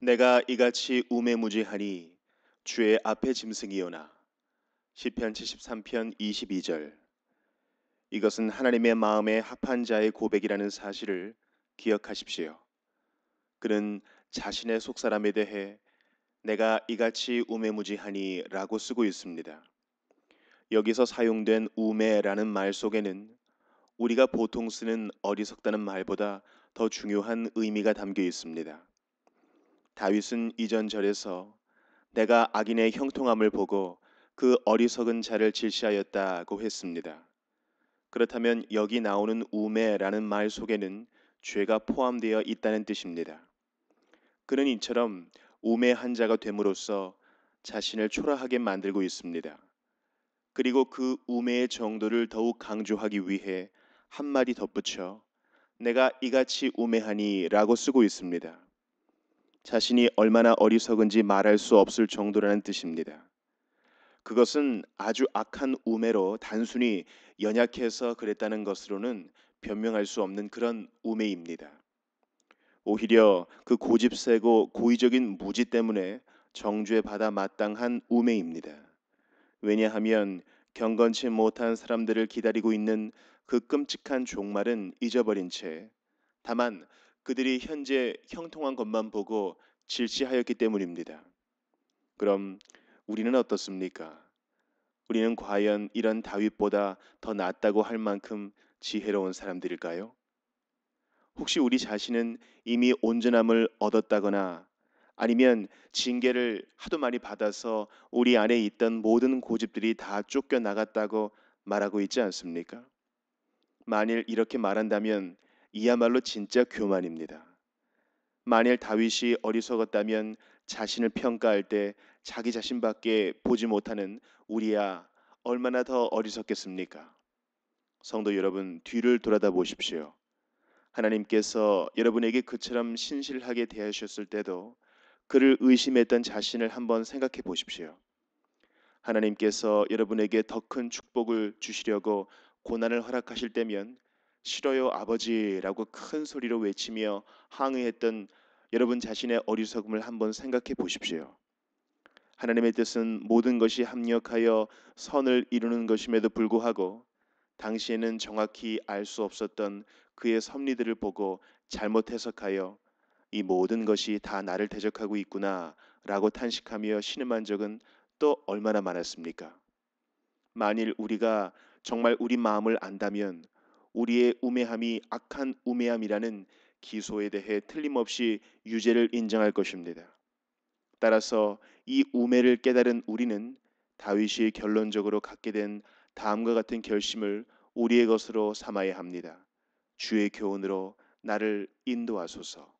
내가 이같이 우매무지하니 주의 앞에 짐승이오나 시편 73편 22절 이것은 하나님의 마음에 합한 자의 고백이라는 사실을 기억하십시오. 그는 자신의 속사람에 대해 내가 이같이 우매무지하니라고 쓰고 있습니다. 여기서 사용된 우매라는 말 속에는 우리가 보통 쓰는 어리석다는 말보다 더 중요한 의미가 담겨 있습니다. 다윗은 이전 절에서 내가 악인의 형통함을 보고 그 어리석은 자를 질시하였다고 했습니다. 그렇다면 여기 나오는 우매라는 말 속에는 죄가 포함되어 있다는 뜻입니다. 그는 이처럼 우매한 자가 됨으로써 자신을 초라하게 만들고 있습니다. 그리고 그 우매의 정도를 더욱 강조하기 위해 한마디 덧붙여 내가 이같이 우매하니라고 쓰고 있습니다. 자신이 얼마나 어리석은지 말할 수 없을 정도라는 뜻입니다. 그것은 아주 악한 우매로 단순히 연약해서 그랬다는 것으로는 변명할 수 없는 그런 우매입니다. 오히려 그 고집 세고 고의적인 무지 때문에 정죄받아 마땅한 우매입니다. 왜냐하면 경건치 못한 사람들을 기다리고 있는 그 끔찍한 종말은 잊어버린 채 다만 그들이 현재 형통한 것만 보고 질시하였기 때문입니다. 그럼 우리는 어떻습니까? 우리는 과연 이런 다윗보다 더 낫다고 할 만큼 지혜로운 사람들일까요? 혹시 우리 자신은 이미 온전함을 얻었다거나 아니면 징계를 하도 많이 받아서 우리 안에 있던 모든 고집들이 다 쫓겨 나갔다고 말하고 있지 않습니까? 만일 이렇게 말한다면 이야말로 진짜 교만입니다. 만일 다윗이 어리석었다면 자신을 평가할 때 자기 자신밖에 보지 못하는 우리야 얼마나 더 어리석겠습니까? 성도 여러분 뒤를 돌아다 보십시오. 하나님께서 여러분에게 그처럼 신실하게 대하셨을 때도 그를 의심했던 자신을 한번 생각해 보십시오. 하나님께서 여러분에게 더 큰 축복을 주시려고 고난을 허락하실 때면 싫어요 아버지라고 큰 소리로 외치며 항의했던 여러분 자신의 어리석음을 한번 생각해 보십시오. 하나님의 뜻은 모든 것이 합력하여 선을 이루는 것임에도 불구하고 당시에는 정확히 알 수 없었던 그의 섭리들을 보고 잘못 해석하여 이 모든 것이 다 나를 대적하고 있구나라고 탄식하며 신음한 적은 또 얼마나 많았습니까? 만일 우리가 정말 우리 마음을 안다면 우리의 우매함이 악한 우매함이라는 기소에 대해 틀림없이 유죄를 인정할 것입니다. 따라서 이 우매를 깨달은 우리는 다윗이 결론적으로 갖게 된 다음과 같은 결심을 우리의 것으로 삼아야 합니다. 주의 교훈으로 나를 인도하소서.